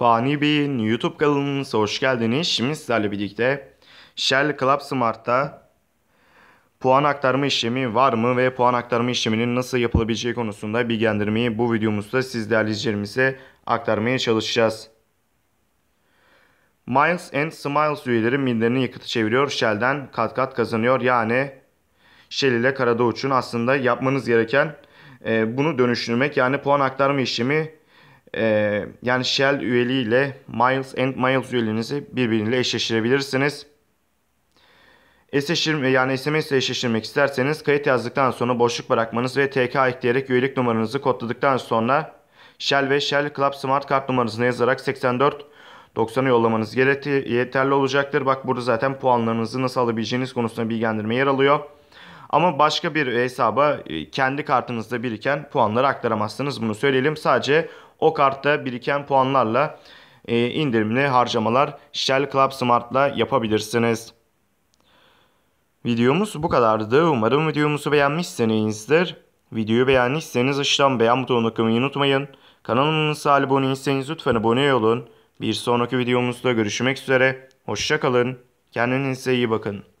Fani Bey'in YouTube kanalımıza hoş geldiniz. Şimdi sizlerle birlikte Shell Club Smart'ta puan aktarma işlemi var mı ve puan aktarma işleminin nasıl yapılabileceği konusunda bilgilendirmeyi bu videomuzda siz değerli izleyicilerimize aktarmaya çalışacağız. Miles and Smiles üyeleri millerinin yakıtı çeviriyor. Shell'den kat kat kazanıyor. Yani Shell ile Karadoğuç'un aslında yapmanız gereken e, bunu dönüştürmek yani puan aktarma işlemi ee, yani Shell üyeliği ile Miles and Miles üyeliğinizi birbiriyle eşleştirebilirsiniz. Eşleştirme, yani SMS ile eşleştirmek isterseniz kayıt yazdıktan sonra boşluk bırakmanız ve TK ekleyerek üyelik numaranızı kodladıktan sonra Shell ve Shell Club Smart Card numaranızı yazarak 84 90'a yollamanız yeterli olacaktır. Bak burada zaten puanlarınızı nasıl alabileceğiniz konusunda bilgilendirme yer alıyor. Ama başka bir hesaba e, kendi kartınızda biriken puanları aktaramazsınız. Bunu söyleyelim. Sadece o kartta biriken puanlarla e, indirimli harcamalar Shell Club Smart'la yapabilirsiniz. Videomuz bu kadardı. Umarım videomuzu beğenmişsinizdir. Videoyu beğendiyseniz aşağıdan beğen butonuna kılmayı unutmayın. Kanalımıza abone değilseniz lütfen abone olun. Bir sonraki videomuzda görüşmek üzere. Hoşçakalın. Kendinize iyi bakın.